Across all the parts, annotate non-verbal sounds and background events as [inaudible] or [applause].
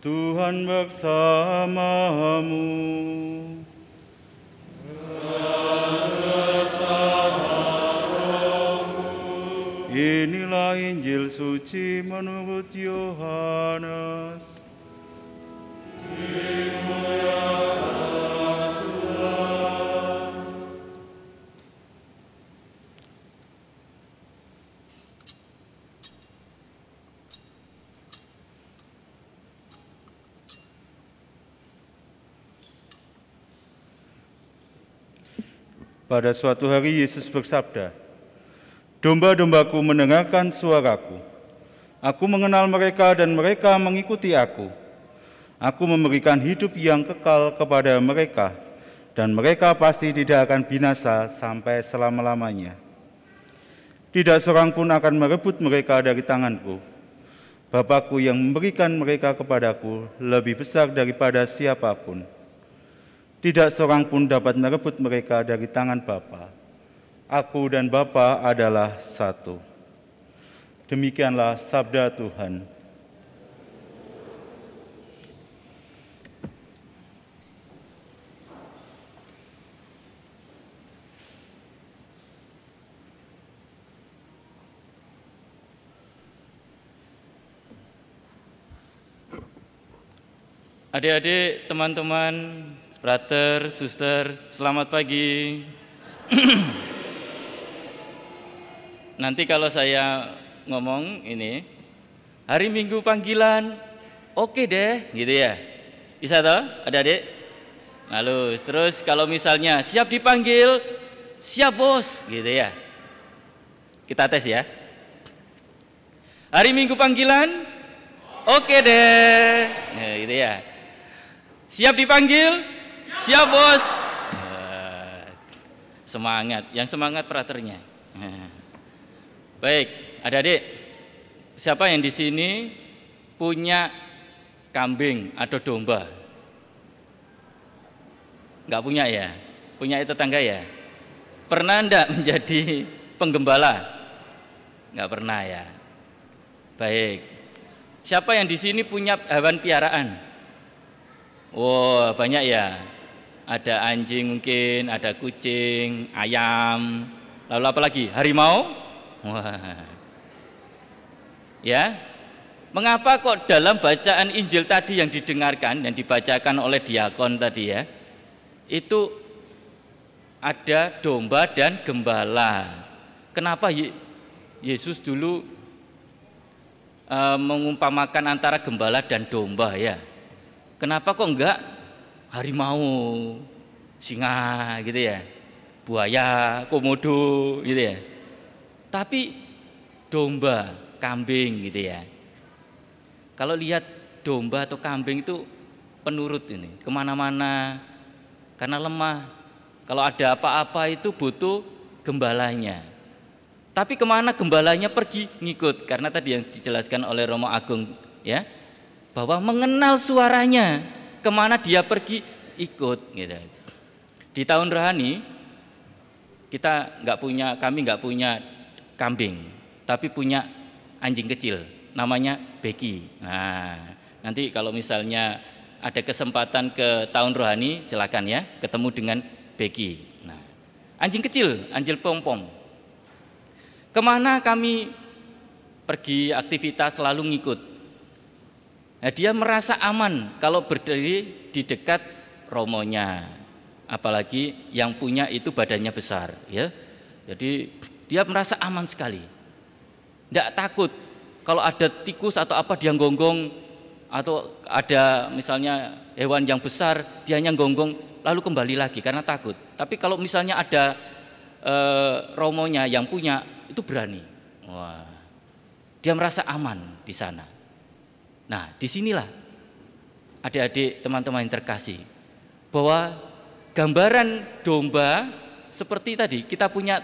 Tuhan bersamamu. Inilah Injil suci menurut Yohanes. Pada suatu hari Yesus bersabda, Domba-dombaku mendengarkan suaraku. Aku mengenal mereka dan mereka mengikuti aku. Aku memberikan hidup yang kekal kepada mereka dan mereka pasti tidak akan binasa sampai selama-lamanya. Tidak seorang pun akan merebut mereka dari tanganku. Bapakku yang memberikan mereka kepadaku lebih besar daripada siapapun.' Tidak seorang pun dapat merebut mereka dari tangan Bapa. Aku dan Bapa adalah satu. Demikianlah sabda Tuhan. Adik-adik, teman-teman, Brother, suster, selamat pagi. [clears throat] Nanti kalau saya ngomong ini, hari Minggu panggilan, oke okay deh, gitu ya. Bisa toh, ada adik? Lalu terus kalau misalnya siap dipanggil, siap bos, gitu ya. Kita tes ya. Hari Minggu panggilan, oke okay deh, nah, gitu ya. Siap dipanggil, Siap bos. Eh, semangat, yang semangat praternya. Eh. Baik, ada adik siapa yang di sini punya kambing atau domba? Enggak punya ya? Punya tetangga ya? Pernah enggak menjadi penggembala? Enggak pernah ya. Baik. Siapa yang di sini punya hewan piaraan? Wah, wow, banyak ya ada anjing mungkin, ada kucing, ayam, lalu apa lagi? Harimau? Wah. Ya. Mengapa kok dalam bacaan Injil tadi yang didengarkan dan dibacakan oleh diakon tadi ya, itu ada domba dan gembala. Kenapa Yesus dulu eh, mengumpamakan antara gembala dan domba ya? Kenapa kok enggak harimau, singa gitu ya, buaya, komodo gitu ya. Tapi domba, kambing gitu ya. Kalau lihat domba atau kambing itu penurut ini, kemana-mana karena lemah. Kalau ada apa-apa itu butuh gembalanya. Tapi kemana gembalanya pergi ngikut karena tadi yang dijelaskan oleh Romo Agung ya bahwa mengenal suaranya kemana dia pergi ikut gitu. Di tahun rohani kita nggak punya kami nggak punya kambing, tapi punya anjing kecil namanya Becky. Nah, nanti kalau misalnya ada kesempatan ke tahun rohani silakan ya ketemu dengan Becky. Nah, anjing kecil, anjing pompom. Kemana kami pergi aktivitas selalu ngikut Nah, dia merasa aman kalau berdiri di dekat romonya, apalagi yang punya itu badannya besar, ya. Jadi dia merasa aman sekali, tidak takut kalau ada tikus atau apa dia gonggong atau ada misalnya hewan yang besar dia hanya gonggong lalu kembali lagi karena takut. Tapi kalau misalnya ada e, romonya yang punya itu berani, wah dia merasa aman di sana. Nah, disinilah adik-adik teman-teman yang terkasih bahwa gambaran domba seperti tadi kita punya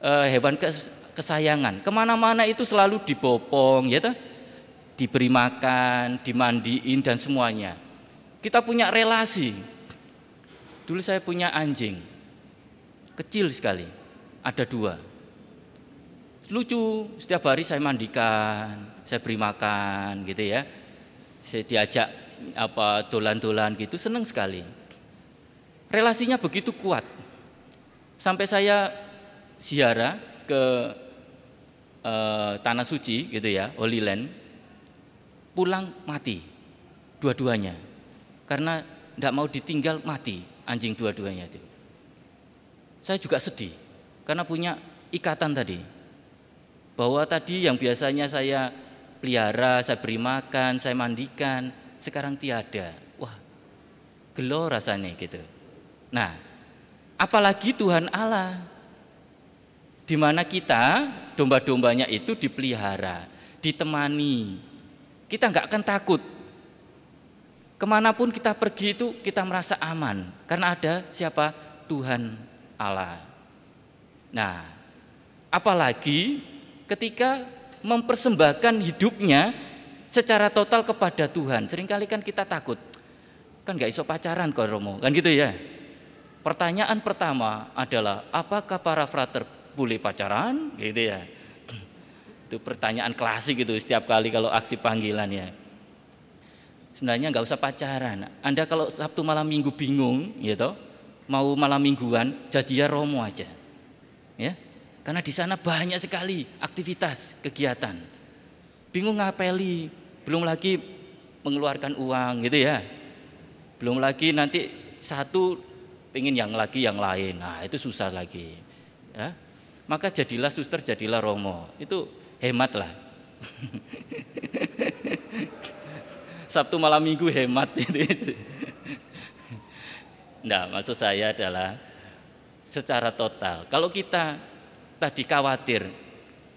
uh, hewan kesayangan kemana-mana itu selalu dibopong ya diberi makan dimandiin dan semuanya kita punya relasi dulu saya punya anjing kecil sekali ada dua lucu setiap hari saya mandikan saya beri makan gitu ya saya diajak apa dolan-dolan gitu seneng sekali relasinya begitu kuat sampai saya ziarah ke e, tanah suci gitu ya Holy Land pulang mati dua-duanya karena tidak mau ditinggal mati anjing dua-duanya itu saya juga sedih karena punya ikatan tadi bahwa tadi yang biasanya saya pelihara, saya beri makan, saya mandikan, sekarang tiada. Wah, gelo rasanya gitu. Nah, apalagi Tuhan Allah di mana kita domba-dombanya itu dipelihara, ditemani. Kita nggak akan takut. Kemanapun kita pergi itu kita merasa aman karena ada siapa Tuhan Allah. Nah, apalagi ketika mempersembahkan hidupnya secara total kepada Tuhan. Seringkali kan kita takut, kan nggak iso pacaran kok Romo, kan gitu ya. Pertanyaan pertama adalah apakah para frater boleh pacaran, gitu ya. Itu pertanyaan klasik gitu setiap kali kalau aksi panggilan ya. Sebenarnya nggak usah pacaran. Anda kalau Sabtu malam minggu bingung, gitu, mau malam mingguan, jadi ya Romo aja. Ya, karena di sana banyak sekali aktivitas, kegiatan. Bingung ngapeli, belum lagi mengeluarkan uang gitu ya. Belum lagi nanti satu pengen yang lagi yang lain. Nah, itu susah lagi. Ya. Maka jadilah suster, jadilah romo. Itu hemat lah. [laughs] Sabtu malam minggu hemat [laughs] gitu. Nah, maksud saya adalah secara total. Kalau kita tadi khawatir.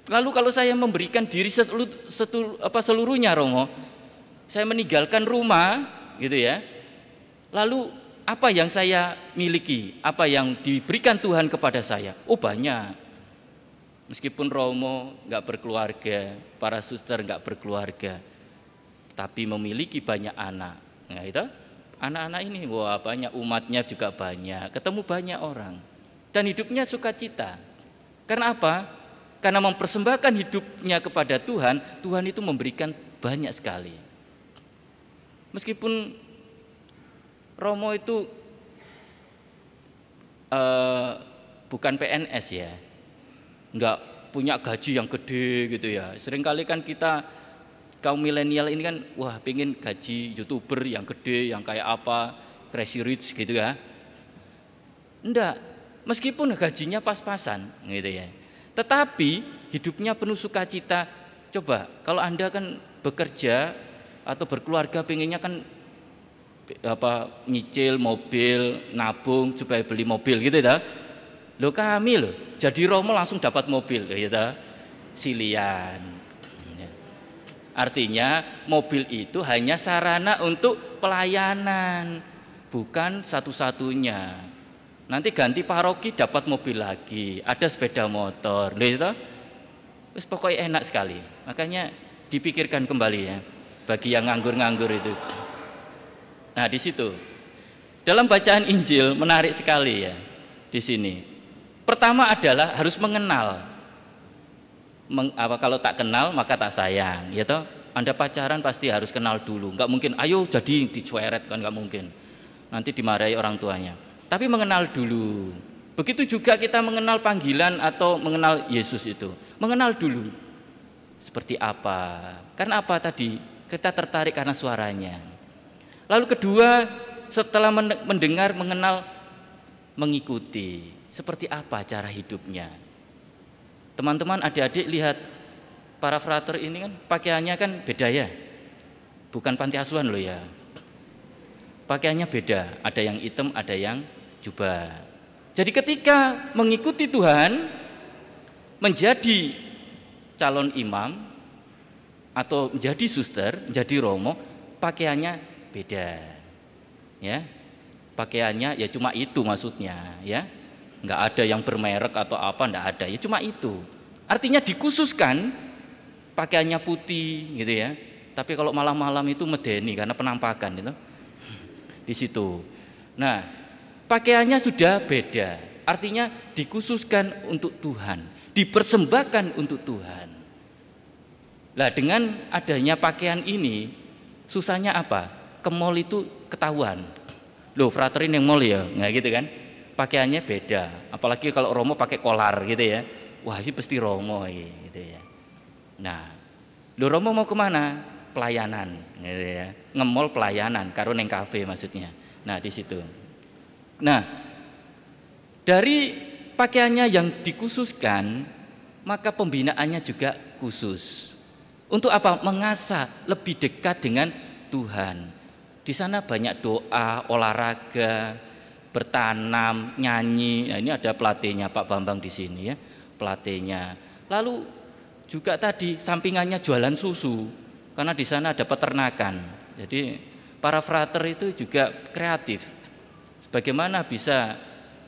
Lalu kalau saya memberikan diri seluruh, setul, apa, seluruhnya Romo, saya meninggalkan rumah, gitu ya. Lalu apa yang saya miliki, apa yang diberikan Tuhan kepada saya? Oh banyak. Meskipun Romo nggak berkeluarga, para suster nggak berkeluarga, tapi memiliki banyak anak. Nah itu anak-anak ini wah banyak umatnya juga banyak, ketemu banyak orang dan hidupnya sukacita. Karena apa? Karena mempersembahkan hidupnya kepada Tuhan, Tuhan itu memberikan banyak sekali. Meskipun Romo itu uh, bukan PNS ya, nggak punya gaji yang gede gitu ya. Seringkali kan kita kaum milenial ini kan wah pingin gaji youtuber yang gede yang kayak apa crazy rich gitu ya. Enggak, Meskipun gajinya pas-pasan gitu ya. Tetapi hidupnya penuh sukacita. Coba kalau Anda kan bekerja atau berkeluarga pengennya kan apa nyicil mobil, nabung supaya beli mobil gitu ya. Lo kami loh, jadi romo langsung dapat mobil gitu. Ya, Silian. Artinya mobil itu hanya sarana untuk pelayanan, bukan satu-satunya. Nanti ganti paroki dapat mobil lagi, ada sepeda motor, lho itu. Terus pokoknya enak sekali. Makanya dipikirkan kembali ya bagi yang nganggur-nganggur itu. Nah, di situ. Dalam bacaan Injil menarik sekali ya di sini. Pertama adalah harus mengenal. Meng, apa, kalau tak kenal maka tak sayang, ya toh? Anda pacaran pasti harus kenal dulu. Gak mungkin, ayo jadi dicueret kan gak mungkin. Nanti dimarahi orang tuanya tapi mengenal dulu. Begitu juga kita mengenal panggilan atau mengenal Yesus itu, mengenal dulu seperti apa. Karena apa tadi? Kita tertarik karena suaranya. Lalu kedua, setelah mendengar, mengenal, mengikuti. Seperti apa cara hidupnya? Teman-teman, adik-adik lihat para frater ini kan pakaiannya kan beda ya. Bukan panti asuhan loh ya. Pakaiannya beda, ada yang hitam, ada yang jubah. Jadi ketika mengikuti Tuhan menjadi calon imam atau menjadi suster, menjadi romo, pakaiannya beda. Ya. Pakaiannya ya cuma itu maksudnya, ya. Enggak ada yang bermerek atau apa enggak ada, ya cuma itu. Artinya dikhususkan pakaiannya putih gitu ya. Tapi kalau malam-malam itu medeni karena penampakan gitu. [laughs] Di situ. Nah, pakaiannya sudah beda. Artinya dikhususkan untuk Tuhan, dipersembahkan untuk Tuhan. Lah dengan adanya pakaian ini, susahnya apa? Ke itu ketahuan. Loh, fraterin yang mall ya, nggak gitu kan? Pakaiannya beda, apalagi kalau Romo pakai kolar gitu ya. Wah, ini pasti Romo gitu ya. Nah, lo Romo mau kemana? Pelayanan, gitu ya. Ngemol pelayanan, karena neng kafe maksudnya. Nah, di situ. Nah, dari pakaiannya yang dikhususkan, maka pembinaannya juga khusus. Untuk apa? Mengasah lebih dekat dengan Tuhan. Di sana banyak doa, olahraga, bertanam, nyanyi. Nah, ini ada pelatihnya Pak Bambang di sini ya, pelatihnya. Lalu juga tadi sampingannya jualan susu karena di sana ada peternakan. Jadi para frater itu juga kreatif Bagaimana bisa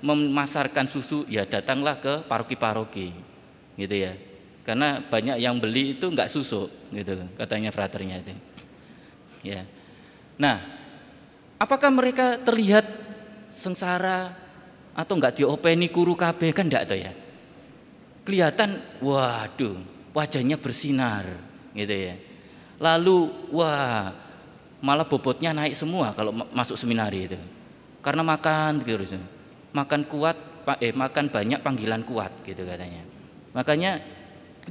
memasarkan susu? Ya datanglah ke paroki-paroki, gitu ya. Karena banyak yang beli itu nggak susu, gitu katanya fraternya itu. Ya. Nah, apakah mereka terlihat sengsara atau nggak diopeni kuru KB kan enggak tuh ya. Kelihatan waduh, wajahnya bersinar gitu ya. Lalu wah, malah bobotnya naik semua kalau masuk seminari itu karena makan terus gitu, makan kuat eh makan banyak panggilan kuat gitu katanya makanya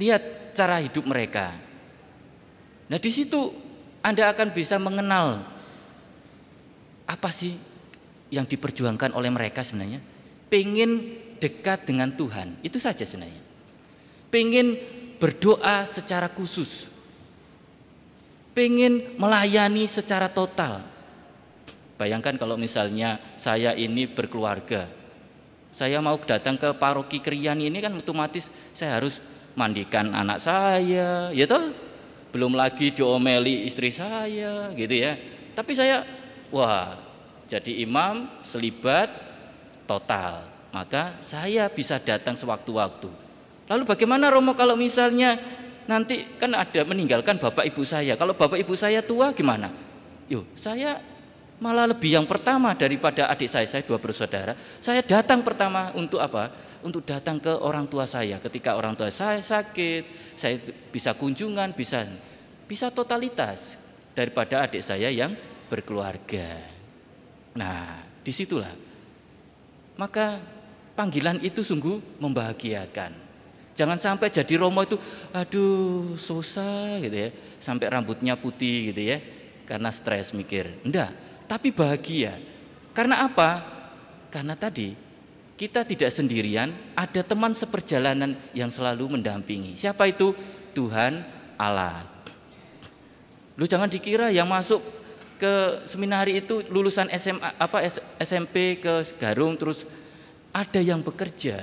lihat cara hidup mereka nah di situ anda akan bisa mengenal apa sih yang diperjuangkan oleh mereka sebenarnya pengen dekat dengan Tuhan itu saja sebenarnya pengen berdoa secara khusus pengen melayani secara total Bayangkan kalau misalnya saya ini berkeluarga, saya mau datang ke paroki Krian ini kan otomatis saya harus mandikan anak saya, ya toh? Belum lagi diomeli istri saya, gitu ya. Tapi saya, wah, jadi imam selibat total. Maka saya bisa datang sewaktu-waktu. Lalu bagaimana Romo kalau misalnya nanti kan ada meninggalkan bapak ibu saya. Kalau bapak ibu saya tua gimana? Yuk, saya Malah lebih yang pertama daripada adik saya, saya dua bersaudara. Saya datang pertama untuk apa? Untuk datang ke orang tua saya. Ketika orang tua saya sakit, saya bisa kunjungan, bisa bisa totalitas daripada adik saya yang berkeluarga. Nah, disitulah. Maka panggilan itu sungguh membahagiakan. Jangan sampai jadi romo itu, aduh susah gitu ya, sampai rambutnya putih gitu ya, karena stres mikir. Enggak, tapi bahagia. Karena apa? Karena tadi kita tidak sendirian, ada teman seperjalanan yang selalu mendampingi. Siapa itu? Tuhan Allah. Lu jangan dikira yang masuk ke seminari itu lulusan SMA apa SMP ke Garung terus ada yang bekerja.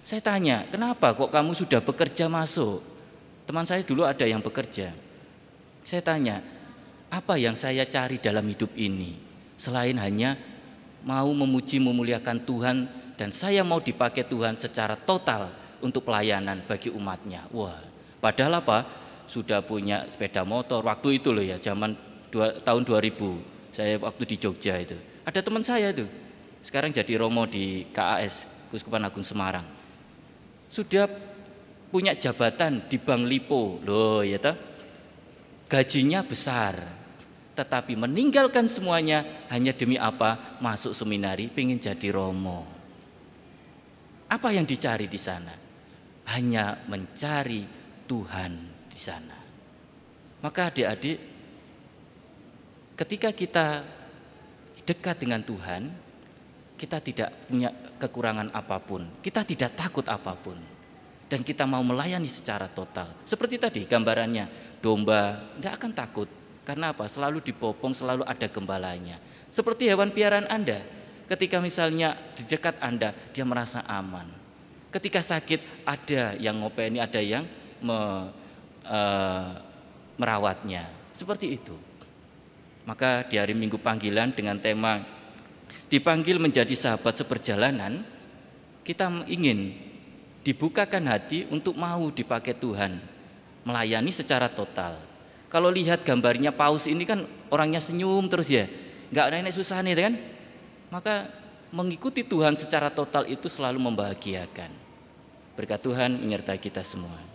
Saya tanya, kenapa kok kamu sudah bekerja masuk? Teman saya dulu ada yang bekerja. Saya tanya, apa yang saya cari dalam hidup ini selain hanya mau memuji memuliakan Tuhan dan saya mau dipakai Tuhan secara total untuk pelayanan bagi umatnya. Wah, padahal apa? Sudah punya sepeda motor waktu itu loh ya, zaman dua, tahun 2000. Saya waktu di Jogja itu. Ada teman saya itu. Sekarang jadi romo di KAS, Kuskupan Agung Semarang. Sudah punya jabatan di Bank Lipo. Loh, ya toh. Gajinya besar, tetapi meninggalkan semuanya hanya demi apa? Masuk seminari, ingin jadi romo. Apa yang dicari di sana? Hanya mencari Tuhan di sana. Maka adik-adik, ketika kita dekat dengan Tuhan, kita tidak punya kekurangan apapun, kita tidak takut apapun, dan kita mau melayani secara total. Seperti tadi gambarannya, domba nggak akan takut, karena apa? Selalu dipopong, selalu ada gembalanya. Seperti hewan piaran Anda. Ketika misalnya di dekat Anda, dia merasa aman. Ketika sakit, ada yang ngopeni, ada yang me, e, merawatnya. Seperti itu. Maka di hari Minggu panggilan dengan tema dipanggil menjadi sahabat seperjalanan, kita ingin dibukakan hati untuk mau dipakai Tuhan, melayani secara total kalau lihat gambarnya paus ini kan orangnya senyum terus ya, nggak ada yang susah nih kan? Maka mengikuti Tuhan secara total itu selalu membahagiakan. Berkat Tuhan menyertai kita semua.